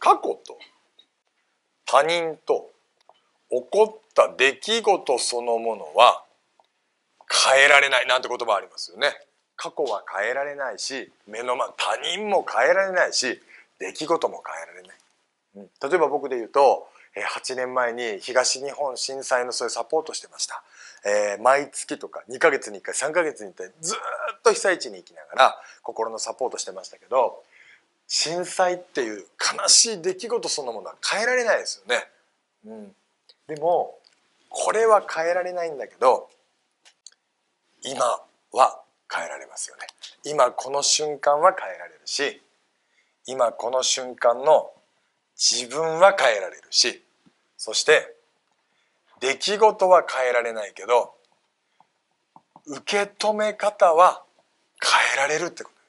過去と他人と起こった出来事そのものは変えられないなんて言葉ありますよね。過去は変えられないし目の前他人も変えられないし出来事も変えられない。例えば僕で言うと8年前に東日本震災のそういうサポートしてました、えー、毎月とか2ヶ月に1回3ヶ月に1回ずっと被災地に行きながら心のサポートしてましたけど震災っていう悲しい出来事そのものは変えられないですよね。うん、でもこれは変えられないんだけど今は変えられますよね。今この瞬間は変えられるし今この瞬間の自分は変えられるしそして出来事は変えられないけど受け止め方は変えられるってこと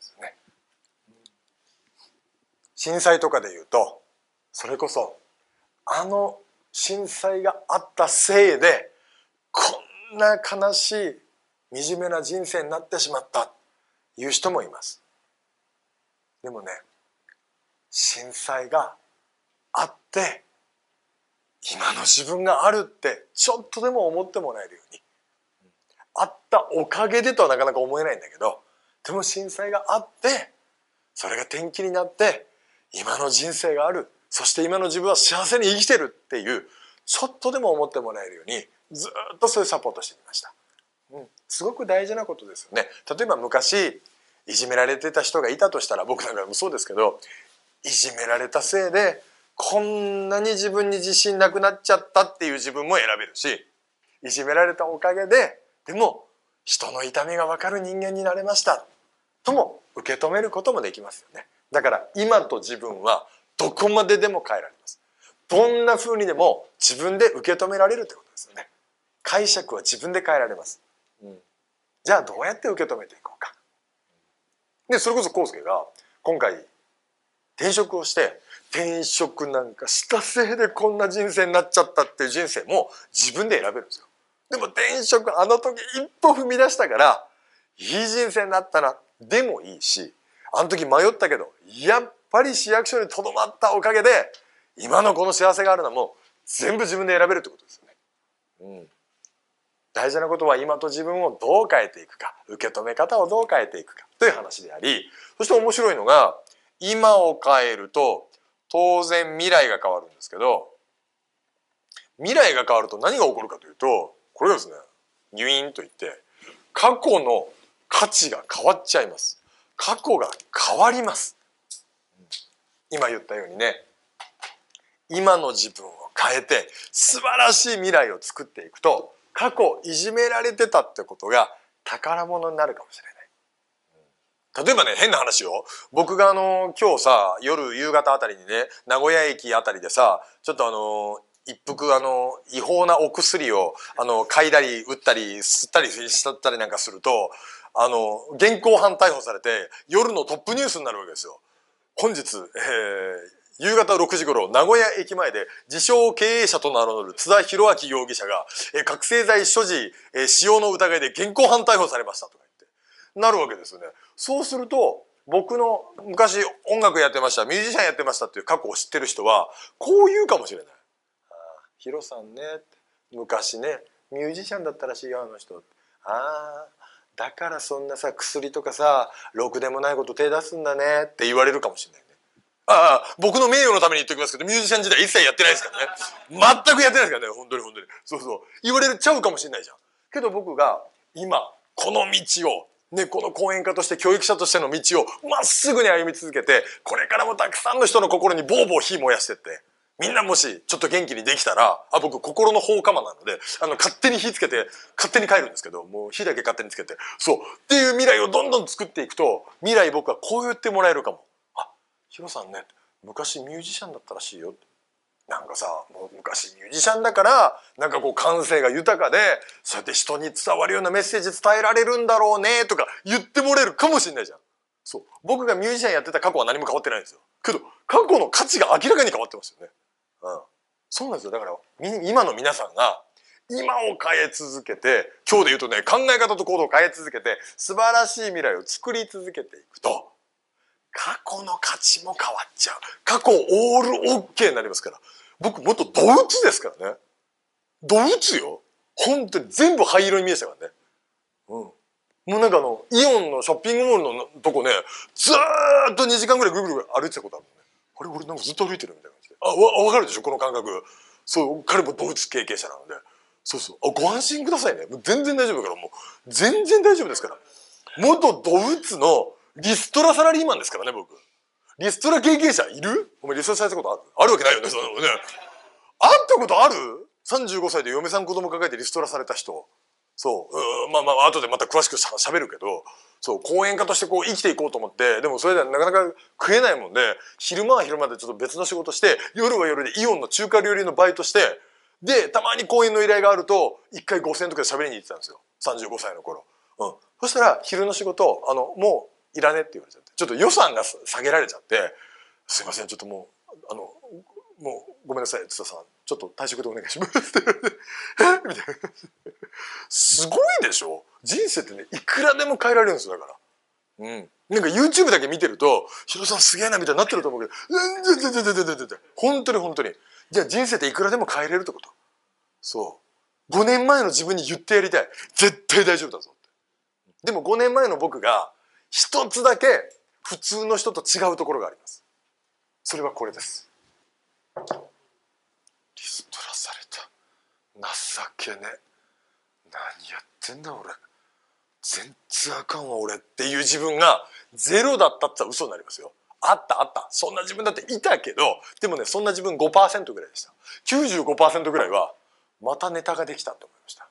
震災とかで言うとそれこそあの震災があったせいでこんな悲しい惨めな人生になってしまったという人もいます。でもね震災があって今の自分があるってちょっとでも思ってもらえるようにあったおかげでとはなかなか思えないんだけどでも震災があってそれが転機になって今の人生があるそして今の自分は幸せに生きてるっていうちょっとでも思ってもらえるようにずっとそういうサポートしてきました、うん、すごく大事なことですよね例えば昔いじめられてた人がいたとしたら僕なんかもそうですけどいじめられたせいでこんなに自分に自信なくなっちゃったっていう自分も選べるしいじめられたおかげででも人の痛みが分かる人間になれましたとも受け止めることもできますよね。だから今と自分はどこまででも変えられますどんな風にでも自分で受け止められるってことですよね解釈は自分で変えられます、うん、じゃあどうやって受け止めていこうかでそれこそ康介が今回転職をして転職なんかしたせいでこんな人生になっちゃったっていう人生も自分で選べるんですよでも転職あの時一歩踏み出したからいい人生になったなでもいいしあの時迷ったけど、やっぱり市役所にとどまったおかげで、今のこの幸せがあるのはもう全部自分で選べるってことですよね。うん。大事なことは今と自分をどう変えていくか、受け止め方をどう変えていくかという話であり、そして面白いのが、今を変えると当然未来が変わるんですけど、未来が変わると何が起こるかというと、これがですね、入院といって、過去の価値が変わっちゃいます。過去が変わります今言ったようにね今の自分を変えて素晴らしい未来を作っていくと過去いじめられてたってことが宝物になるかもしれない。例えばね、変な話よ。僕があの、今日さ、夜、夕方あたりにね、名古屋駅あたりでさ、ちょっとあの、一服あの、違法なお薬を、あの、嗅いだり、打ったり、吸ったりしたりなんかすると、あの、現行犯逮捕されて、夜のトップニュースになるわけですよ。本日、えー、夕方6時頃、名古屋駅前で自称経営者と名乗る津田博明容疑者が、えー、覚醒剤所持、えー、使用の疑いで現行犯逮捕されましたとか言って、なるわけですよね。そうすると、僕の昔音楽やってました、ミュージシャンやってましたっていう過去を知ってる人は、こう言うかもしれない。あヒロさんね、昔ね、ミュージシャンだったらしいよ、あの人。ああ、だからそんなさ薬とかさろくでもないこと手出すんだねって言われるかもしれないねああ僕の名誉のために言っておきますけどミュージシャン時代一切やってないですからね全くやってないですからね本当に本当にそうそう言われちゃうかもしれないじゃんけど僕が今この道をね、この講演家として教育者としての道をまっすぐに歩み続けてこれからもたくさんの人の心にボーボー火燃やしてってみんなもしちょっと元気にできたら、あ、僕心の放火魔なので、あの、勝手に火つけて、勝手に帰るんですけど、もう火だけ勝手につけて、そう。っていう未来をどんどん作っていくと、未来僕はこう言ってもらえるかも。あ、ヒロさんね、昔ミュージシャンだったらしいよ。なんかさ、もう昔ミュージシャンだから、なんかこう感性が豊かで、そうやって人に伝わるようなメッセージ伝えられるんだろうね、とか言ってもらえるかもしれないじゃん。そう。僕がミュージシャンやってた過去は何も変わってないんですよ。けど、過去の価値が明らかに変わってますよね。うん、そうなんですよだから今の皆さんが今を変え続けて今日で言うとね考え方と行動を変え続けて素晴らしい未来を作り続けていくと過去の価値も変わっちゃう過去オールオッケーになりますから僕もっとドウツですからねドウツよ本当に全部灰色に見えてたからねうんもうなんかあのイオンのショッピングモールのとこねずっと2時間ぐらいぐるぐる歩いてたことあるもんねあれ俺なんかずっと歩いてるみたいな感じであわ分かるでしょこの感覚そう彼もドイツ経験者なのでそうそうあご安心くださいねもう全然大丈夫からもう全然大丈夫ですから元ドイツのリストラサラリーマンですからね僕リストラ経験者いるお前リストラされたことあるあるわけないよねそのねあったことある ?35 歳で嫁さん子供抱えてリストラされた人そう、うまあまあ、後でまた詳しくしゃべるけど、そう、講演家としてこう生きていこうと思って、でもそれではなかなか食えないもんで、昼間は昼間でちょっと別の仕事して、夜は夜でイオンの中華料理のバイトして、で、たまに講演の依頼があると、一回5000円とかで喋りに行ってたんですよ。35歳の頃。うん。そしたら、昼の仕事、あの、もういらねって言われちゃって、ちょっと予算が下げられちゃって、すいません、ちょっともう、あの、もうごめんなさい、津田さん。ちょっと退職でお願いします。って言われて、みたいな。すごいでしょ人生ってねいくらでも変えられるんですだから。うん、なんか YouTube だけ見てると「ヒロさんすげえな」みたいになってると思うけど「うん全然全然でで本当に本当にじゃあ人生っていくらでも変えれるってことそう5年前の自分に言ってやりたい絶対大丈夫だぞってでも5年前の僕が一つだけ普通の人と違うところがありますそれはこれですリストラされた情けね何やってんだ俺全然あかんわ俺っていう自分がゼロだったって嘘になりますよあったあったそんな自分だっていたけどでもねそんな自分5%ぐらいでした95%ぐらいはまたネタができたって思いました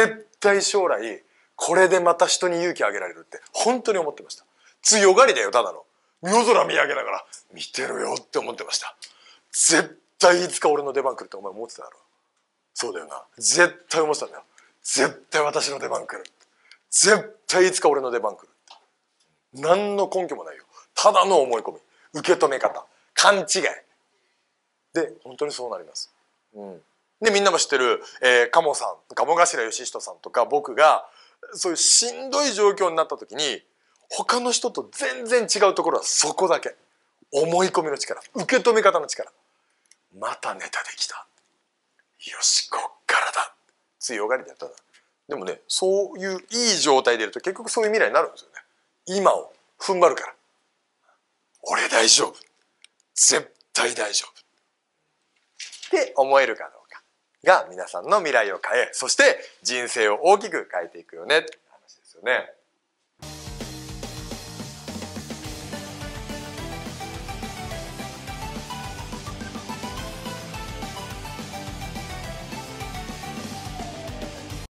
絶対将来これでまた人に勇気あげられるって本当に思ってました強がりだよただの夜空見上げながら見てるよって思ってました絶対いつか俺の出番来るってお前思ってただろそうだよな絶対思ってたんだよ絶対私の出番来る。絶対いつか俺の出番来る。何の根拠もないよ。ただの思い込み。受け止め方。勘違い。で、本当にそうなります。うん。で、みんなも知ってる、えー、鴨さん、鴨頭義人さんとか僕が、そういうしんどい状況になった時に、他の人と全然違うところはそこだけ。思い込みの力。受け止め方の力。またネタできた。よし、こっからだ。強がりだったらでもねそういういい状態でいると結局そういう未来になるんですよね今を踏ん張るから俺大丈夫絶対大丈夫って思えるかどうかが皆さんの未来を変えそして人生を大きく変えていくよねって話ですよね。